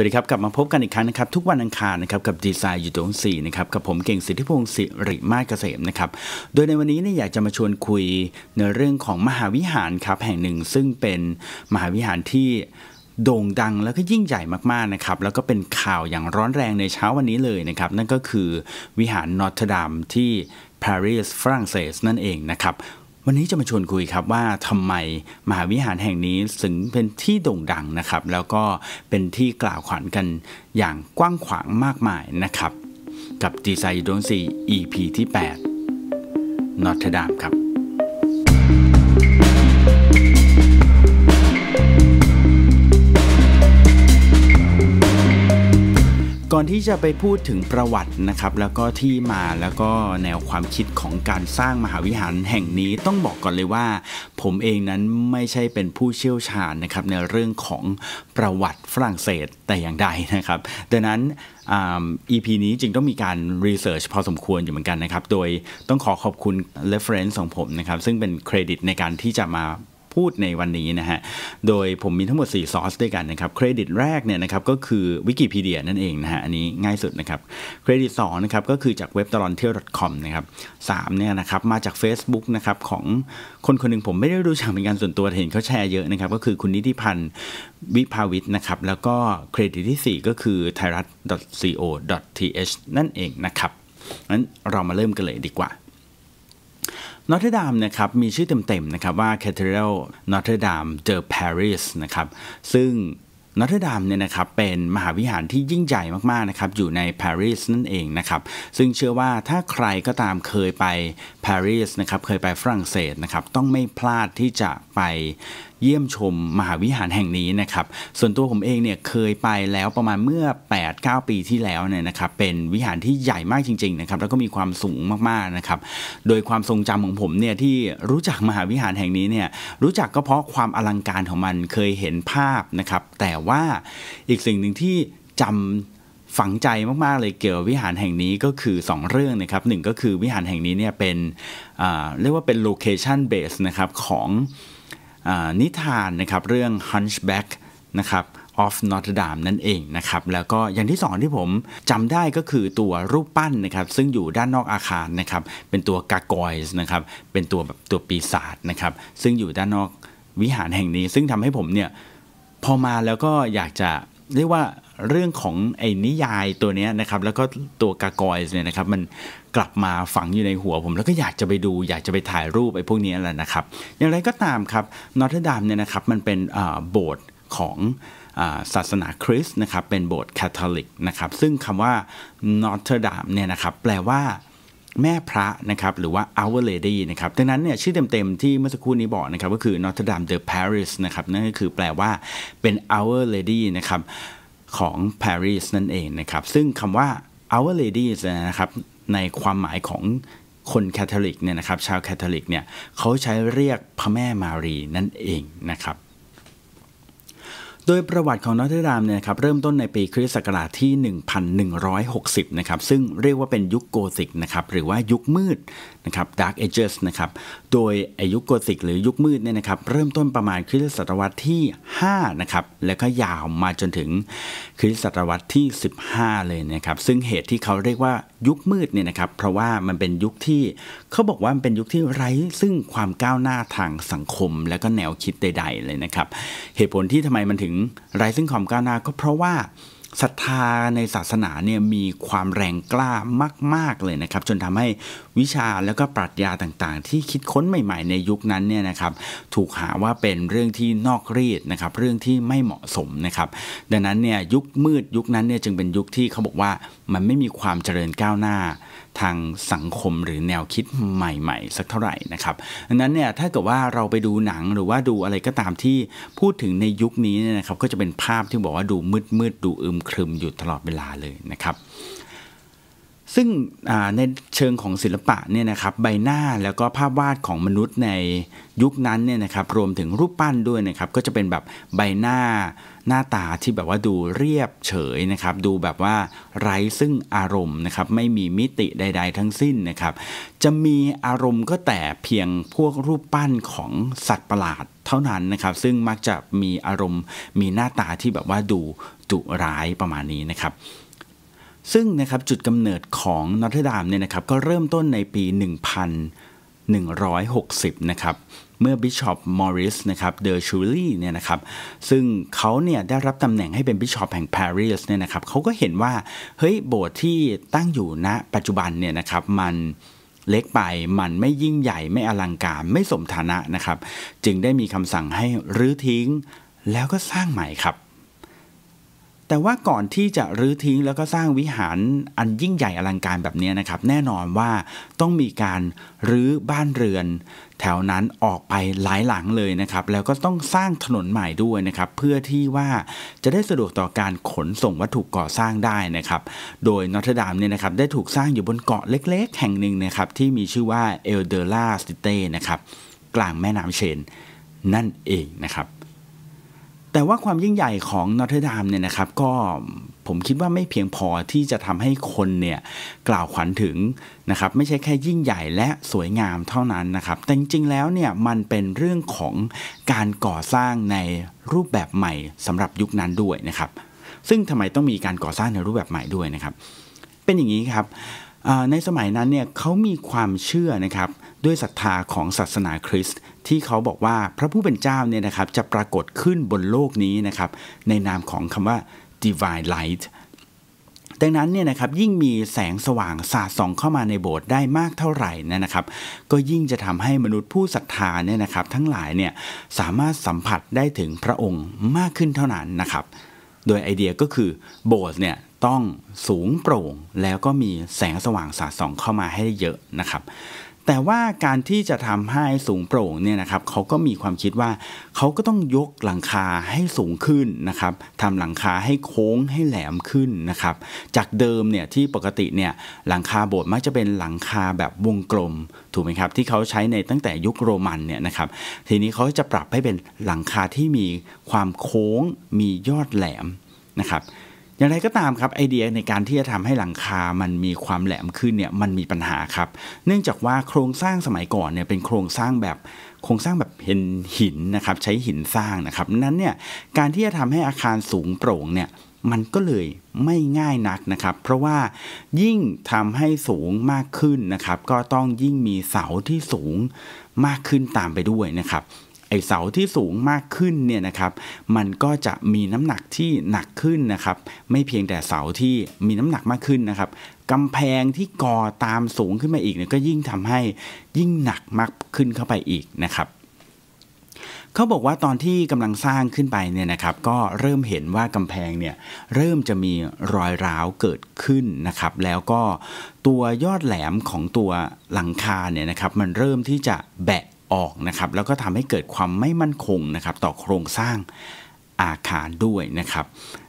วัสดีครับกลับมาพบกันอีกครั้งนะครับทุกวันอังคารนะครับกับดีไซน์อยู่ตรงสี่นะครับกับผมเก่งสิทธิพงศ์สิริมาศเกษมนะครับโดยในวันนี้เนี่ยอยากจะมาชวนคุยในเรื่องของมหาวิหารครับแห่งหนึ่งซึ่งเป็นมหาวิหารที่โด่งดังแล้วก็ยิ่งใหญ่มากๆนะครับแล้วก็เป็นข่าวอย่างร้อนแรงในเช้าวันนี้เลยนะครับนั่นก็คือ วิหารนอ์รดามที่ปารีสฝรั่งเศสนั่นเองนะครับวันนี้จะมาชวนคุยครับว่าทำไมมหาวิหารแห่งนี้ถึงเป็นที่โด่งดังนะครับ แล้วก็เป็นที่กล่าวขวัญกันอย่างกว้างขวางมากมายนะครับ กับดีไซน์ดวงซี EP ที่ 8 นอตเทดามครับอนที่จะไปพูดถึงประวัตินะครับ แล้วก็ที่มาแล้วก็แนวความคิดของการสร้างมหาวิหารแห่งนี้ต้องบอกก่อนเลยว่าผมเองนั้นไม่ใช่เป็นผู้เชี่ยวชาญนะครับ ในเรื่องของประวัติฝรั่งเศสแต่อย่างใดนะครับดังนั้นอีพีนี้จึงต้องมีการรีเสิร์ชพอสมควรอยู่เหมือนกันนะครับ โดยต้องขอขอบคุณ reference ของผมนะครับ ซึ่งเป็นเครดิตในการที่จะมาพูดในวันนี้นะฮะ โดยผมมีทั้งหมด 4 ซอสด้วยกันนะครับเครดิตแรกเนี่ยนะครับ ก็คือวิกิพีเดียนั่นเองนะฮะ อันนี้ง่ายสุดนะครับเครดิต2นะครับก็คือจากเว็บตลอนเที่ยว .com นะครับสามเนี่ยนะครับ มาจาก Facebook นะครับ ของคนคนหนึ่งผมไม่ได้รู้จักเป็นการส่วนตัวเห็นเขาแชร์เยอะนะครับ ก็คือคุณนิติพันธ์ วิภาวิทย์นะครับ แล้วก็เครดิตที่ 4 ก็คือไทยรัฐ co th นั่นเองนะครับงั้นเรามาเริ่มกันเลยดีกว่านอตเทอร์ดามนะครับมีชื่อเต็มๆนะครับว่า Cathedral Notre Dame de Paris นะครับซึ่งนอตเทอร์ดามเนี่ยนะครับเป็นมหาวิหารที่ยิ่งใหญ่มากๆนะครับอยู่ในปารีสนั่นเองนะครับซึ่งเชื่อว่าถ้าใครก็ตามเคยไปปารีสนะครับเคยไปฝรั่งเศสนะครับต้องไม่พลาดที่จะไปเยี่ยมชมมหาวิหารแห่งนี้นะครับ ส่วนตัวผมเองเนี่ยเคยไปแล้วประมาณเมื่อ8-9ปีที่แล้วเนี่ยนะครับเป็นวิหารที่ใหญ่มากจริงๆนะครับแล้วก็มีความสูงมากๆนะครับโดยความทรงจำของผมเนี่ยที่รู้จักมหาวิหารแห่งนี้เนี่ยรู้จักก็เพราะความอลังการของมันเคยเห็นภาพนะครับแต่ว่าอีกสิ่งหนึ่งที่จำฝังใจมากๆ เลยเกี่ยววิหารแห่งนี้ก็คือ 2 เรื่องนะครับหก็คือวิหารแห่งนี้เนี่ยเป็นเรียกว่าเป็นโลเคชันเบสนะครับของนิทานนะครับเรื่อง Hunchback นะครับ of Notre Dame นั่นเองนะครับแล้วก็อย่างที่สองที่ผมจำได้ก็คือตัวรูปปั้นนะครับ ซึ่งอยู่ด้านนอกอาคารนะครับเป็นตัวกากอยส์นะครับเป็นตัวแบบตัวปีศาจนะครับซึ่งอยู่ด้านนอกวิหารแห่งนี้ ซึ่งทำให้ผมเนี่ยพอมาแล้วก็อยากจะเรียกว่าเรื่องของไอ้นิยายตัวนี้นะครับแล้วก็ตัวกากอยส์เนี่ยนะครับมันกลับมาฝังอยู่ในหัวผม แล้วก็อยากจะไปดูอยากจะไปถ่ายรูปไอ้พวกนี้แหละนะครับ อย่างไรก็ตามครับนอร์ทร์ดามเนี่ยนะครับมันเป็นโบสถ์ของศาสนาคริสต์นะครับเป็นโบสถ์คาทอลิกนะครับซึ่งคำว่านอร์ทร์ดามเนี่ยนะครับแปลว่าแม่พระนะครับหรือว่า Our Lady นะครับดังนั้นเนี่ยชื่อเต็มๆที่เมื่อสักครู่นี้บอกนะครับ ก็คือ Notre Dame de Paris นะครับนั่นก็คือแปลว่าเป็น Our Lady นะครับของ Paris นั่นเองนะครับซึ่งคำว่า Our Lady นะครับในความหมายของคนแคทอลิกเนี่ยนะครับ ชาวแคทอลิกเนี่ยเขาใช้เรียกพระแม่มารี นั่นเองนะครับ โดยประวัติของนอเทดามเนี่ยครับเริ่มต้นในปีคริสต์ศักราชที่ 1160นะครับซึ่งเรียกว่าเป็นยุคโกธิกนะครับหรือว่ายุคมืดนะครับ Dark Ages นะครับโดยอายุโกธิกหรือยุคมืดเนี่ยนะครับเริ่มต้นประมาณคริสต์ศตวรรษที่5นะครับแล้วก็ยาวมาจนถึงคริสต์ศตวรรษที่ 15 เลยนะครับซึ่งเหตุที่เขาเรียกว่ายุคมืดเนี่ยนะครับ เพราะว่ามันเป็นยุคที่เขาบอกว่ามันเป็นยุคที่ไร้ซึ่งความก้าวหน้าทางสังคมและก็แนวคิดใด ๆ เลยนะครับ เหตุผลที่ทำไมมันถึงไร้ซึ่งความก้าวหน้าก็เพราะว่าศรัทธาในศาสนาเนี่ยมีความแรงกล้ามาก ๆเลยนะครับจนทำให้วิชาแล้วก็ปรัชญาต่าง ๆ ที่คิดค้นใหม่ ๆในยุคนั้นเนี่ยนะครับถูกหาว่าเป็นเรื่องที่นอกรีดนะครับเรื่องที่ไม่เหมาะสมนะครับดังนั้นเนี่ยยุคมืดยุคนั้นเนี่ยจึงเป็นยุคที่เขาบอกว่ามันไม่มีความเจริญก้าวหน้าทางสังคมหรือแนวคิดใหม่ๆสักเท่าไหร่นะครับดังนั้นเนี่ยถ้าเกิดว่าเราไปดูหนังหรือว่าดูอะไรก็ตามที่พูดถึงในยุคนี้เนี่ยนะครับก็จะเป็นภาพที่บอกว่าดูมืดๆดูอึมครึมอยู่ตลอดเวลาเลยนะครับ ซึ่งในเชิงของศิลปะเนี่ยนะครับใบหน้าแล้วก็ภาพวาดของมนุษย์ในยุคนั้นเนี่ยนะครับรวมถึงรูปปั้นด้วยนะครับก็จะเป็นแบบใบหน้าหน้าตาที่แบบว่าดูเรียบเฉยนะครับดูแบบว่าไร้ซึ่งอารมณ์นะครับไม่มีมิติใด ๆ ทั้งสิ้นนะครับ จะมีอารมณ์ก็แต่เพียงพวกรูปปั้นของสัตว์ประหลาดเท่านั้นนะครับซึ่งมักจะมีอารมณ์มีหน้าตาที่แบบว่าดูดุร้ายประมาณนี้นะครับ ซึ่งนะครับจุดกำเนิดของ นอรเทดามเนี่ยนะครับก็เริ่มต้นในปี1160นะครับเมื่อบิชอปมอริสนะครับเดอชูลี่เนี่ยนะครับซึ่งเขาเนี่ยได้รับตำแหน่งให้เป็นบิชอปแห่งปารีสเนี่ยนะครับเขาก็เห็นว่าเฮ้ยโบสถ์ที่ตั้งอยู่ณนะปัจจุบันเนี่ยนะครับมันเล็กไปมันไม่ยิ่งใหญ่ไม่อลังการ ไม่สมฐานะนะครับ จึงได้มีคำสั่งให้รื้อทิ้งแล้วก็สร้างใหม่ครับแต่ว่าก่อนที่จะรื้อทิ้ง แล้วก็สร้างวิหารอันยิ่งใหญ่อลังการแบบนี้นะครับ แน่นอนว่าต้องมีการรื้อบ้านเรือนแถวนั้นออกไปหลายหลังเลยนะครับ แล้วก็ต้องสร้างถนนใหม่ด้วยนะครับ เพื่อที่ว่าจะได้สะดวกต่อการขนส่งวัตถุก่อสร้างได้นะครับ โดยนอตดามเนี่ยนะครับ ได้ถูกสร้างอยู่บนเกาะเล็ก ๆแห่งหนึ่งนะครับที่มีชื่อว่าเอลเดอร่าสติเต้นะครับกลางแม่น้ำเชนนั่นเองนะครับแต่ว่าความยิ่งใหญ่ของนอรเทอดามเนี่ยนะครับ ก็ผมคิดว่าไม่เพียงพอที่จะทำให้คนเนี่ยกล่าวขวัญถึงนะครับ ไม่ใช่แค่ยิ่งใหญ่และสวยงามเท่านั้นนะครับ แต่จริงๆแล้วเนี่ยมันเป็นเรื่องของการก่อสร้างในรูปแบบใหม่สำหรับยุคนั้นด้วยนะครับ ซึ่งทำไมต้องมีการก่อสร้างในรูปแบบใหม่ด้วยนะครับ เป็นอย่างนี้ครับในสมัยนั้นเนี่ยเขามีความเชื่อนะครับด้วยศรัทธาของศาสนาคริสต์ที่เขาบอกว่าพระผู้เป็นเจ้าเนี่ยนะครับจะปรากฏขึ้นบนโลกนี้นะครับในนามของคำว่า divine light ดังนั้นเนี่ยนะครับยิ่งมีแสงสว่างสาดส่องเข้ามาในโบสถ์ได้มากเท่าไหร่นะครับก็ยิ่งจะทำให้มนุษย์ผู้ศรัทธาเนี่ยนะครับทั้งหลายเนี่ยสามารถสัมผัสได้ถึงพระองค์มากขึ้นเท่านั้นนะครับ โดยไอเดียก็คือโบสถ์เนี่ยต้องสูงโปร่งแล้วก็มีแสงสว่างสาดส่องเข้ามาให้เยอะนะครับแต่ว่าการที่จะทำให้สูงโปร่งเนี่ยนะครับเขาก็มีความคิดว่าเขาก็ต้องยกหลังคาให้สูงขึ้นนะครับทำหลังคาให้โค้งให้แหลมขึ้นนะครับ จากเดิมเนี่ยที่ปกติเนี่ยหลังคาโบสถ์มักจะเป็นหลังคาแบบวงกลมถูกไหมครับ ที่เขาใช้ในตั้งแต่ยุคโรมันเนี่ยนะครับทีนี้เขาจะปรับให้เป็นหลังคาที่มีความโค้งมียอดแหลมนะครับอย่างไรก็ตามครับไอเดีย ในการที่จะทำให้หลังคา มันมีความแหลมขึ้นเนี่ย มันมีปัญหาครับ เนื่องจากว่าโครงสร้างสมัยก่อนเนี่ย เป็นโครงสร้างแบบ โครงสร้างแบบเป็นหินนะครับ ใช้หินสร้างนะครับนั้นเนี่ย การที่จะทำให้อาคารสูงโปร่งเนี่ย มันก็เลยไม่ง่ายนักนะครับ เพราะว่ายิ่งทำให้สูงมากขึ้นนะครับ ก็ต้องยิ่งมีเสาที่สูงมากขึ้นตามไปด้วยนะครับไอเสาที่สูงมากขึ้นเนี่ยนะครับ มันก็จะมีน้ำหนักที่หนักขึ้นนะครับ ไม่เพียงแต่เสาที่มีน้ำหนักมากขึ้นนะครับ กำแพงที่ก่อตามสูงขึ้นมาอีกเนี่ยก็ยิ่งทำให้ยิ่งหนักมากขึ้นเข้าไปอีกนะครับเขาบอกว่าตอนที่กำลังสร้างขึ้นไปเนี่ยนะครับ ก็เริ่มเห็นว่ากำแพงเนี่ย เริ่มจะมีรอยร้าวเกิดขึ้นนะครับ แล้วก็ตัวยอดแหลมของตัวหลังคาเนี่ยนะครับ มันเริ่มที่จะแบะออกนะครับแล้วก็ทำให้เกิดความไม่มั่นคงนะครับต่อโครงสร้างอาคารด้วยนะครับ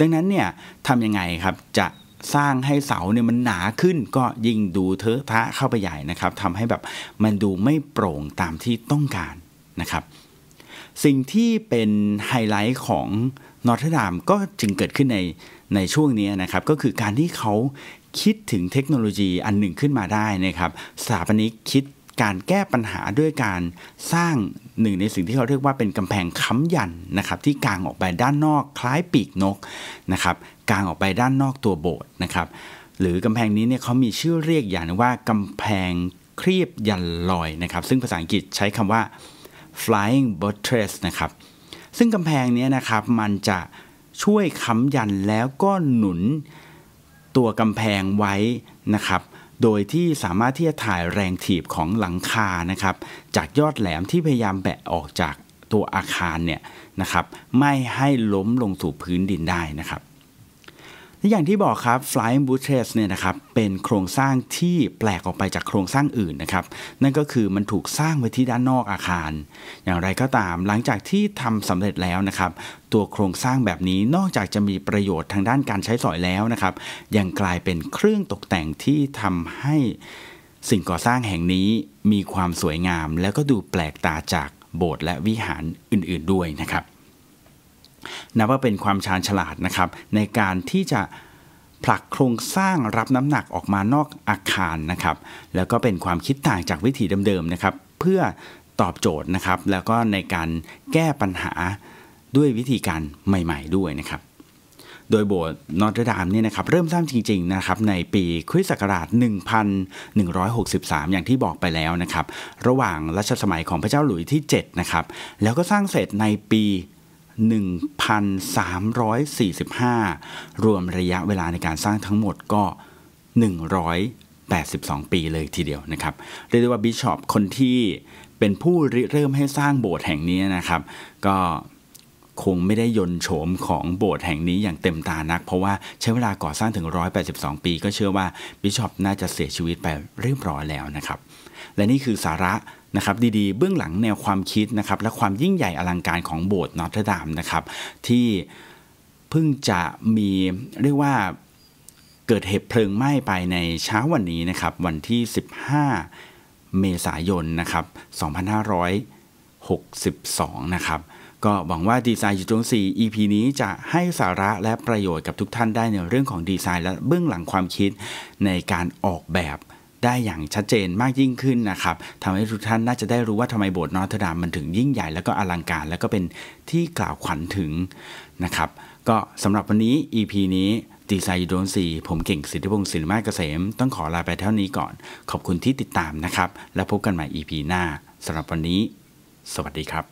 ดังนั้นเนี่ยทำยังไงครับจะสร้างให้เสาเนี่ยมันหนาขึ้นก็ยิ่งดูเทอะทะเข้าไปใหญ่นะครับทำให้แบบมันดูไม่โปร่งตามที่ต้องการนะครับสิ่งที่เป็นไฮไลท์ของนอร์ทดามก็จึงเกิดขึ้นในในช่วงนี้นะครับก็คือการที่เขาคิดถึงเทคโนโลยีอันหนึ่งขึ้นมาได้นะครับสถาปนิกคิดการแก้ปัญหาด้วยการสร้างหนึ่งในสิ่งที่เขาเรียกว่าเป็นกำแพงค้ำยันนะครับ ที่กางออกไปด้านนอกคล้ายปีกนกนะครับกางออกไปด้านนอกตัวโบสถ์นะครับ หรือกำแพงนี้เนี่ยเขามีชื่อเรียกอย่างว่ากำแพงครีบยันลอยนะครับ ซึ่งภาษาอังกฤษใช้คำว่า flying buttress นะครับซึ่งกำแพงนี้นะครับ มันจะช่วยค้ำยันแล้วก็หนุนตัวกำแพงไว้นะครับโดยที่สามารถที่จะถ่ายแรงถีบของหลังคานะครับจากยอดแหลมที่พยายามแบะออกจากตัวอาคารเนี่ยนะครับ ไม่ให้ล้มลงสู่พื้นดินได้นะครับอย่างที่บอกครับ flying buttress เนี่ยนะครับเป็นโครงสร้างที่แปลกออกไปจากโครงสร้างอื่นนะครับ นั่นก็คือมันถูกสร้างไว้ที่ด้านนอกอาคาร อย่างไรก็ตาม หลังจากที่ทำสำเร็จแล้วนะครับ ตัวโครงสร้างแบบนี้นอกจากจะมีประโยชน์ทางด้านการใช้สอยแล้วนะครับยังกลายเป็นเครื่องตกแต่งที่ทำให้สิ่งก่อสร้างแห่งนี้มีความสวยงาม และก็ดูแปลกตาจากโบสถ์และวิหารอื่น ๆด้วยนะครับนับว่าเป็นความชาญฉลาดนะครับในการที่จะผลักโครงสร้างรับน้ำหนักออกมานอกอาคารนะครับ แล้วก็เป็นความคิดต่างจากวิธีเดิมๆนะครับ เพื่อตอบโจทย์นะครับแล้วก็ในการแก้ปัญหาด้วยวิธีการใหม่ๆด้วยนะครับโดยโบสถ์นอตเดามเนี่ยนะครับเริ่มสร้างจริงๆนะครับในปีคริสต์ศักราช1163 อย่างที่บอกไปแล้วนะครับ ระหว่างรัชสมัยของพระเจ้าหลุยที่7นะครับแล้วก็สร้างเสร็จในปี1,345 รวมระยะเวลาในการสร้างทั้งหมดก็ 182 ปีเลยทีเดียวนะครับ เรียกได้ว่าบิชอปคนที่เป็นผู้ริเริ่มให้สร้างโบสถ์แห่งนี้นะครับ ก็คงไม่ได้ยนโฉมของโบสถ์แห่งนี้อย่างเต็มตานัก เพราะว่าใช้เวลาก่อสร้างถึง 182 ปีก็เชื่อว่าบิชอปน่าจะเสียชีวิตไปเรียบร้อยแล้วนะครับ และนี่คือสาระนะครับดีๆเบื้องหลังแนวความคิดนะครับและความยิ่งใหญ่อลังการของโบสถ์นอตเทอร์ดามนะครับที่เพิ่งจะมีเรียกว่าเกิดเหตุเพลิงไหม้ไปในเช้าวันนี้นะครับวันที่ 15 เมษายนนะครับ 2562 นะครับ ก็หวังว่าดีไซน์จุดงสี่ EP นี้จะให้สาระและประโยชน์กับทุกท่านได้ในเรื่องของดีไซน์และเบื้องหลังความคิดในการออกแบบได้อย่างชัดเจนมากยิ่งขึ้นนะครับ ทำให้ทุกท่านน่าจะได้รู้ว่าทำไมโบสถ์นอตรดามมันถึงยิ่งใหญ่ แล้วก็อลังการแล้วก็เป็นที่กล่าวขวัญถึงนะครับ ก็สำหรับวันนี้ EP นี้ดีไซน์โดนสีผมเก่งสิทธิพงศ์สินมาเกษม ต้องขอลาไปเท่านี้ก่อน ขอบคุณที่ติดตามนะครับ และพบกันใหม่ EP หน้าสำหรับวันนี้ สวัสดีครับ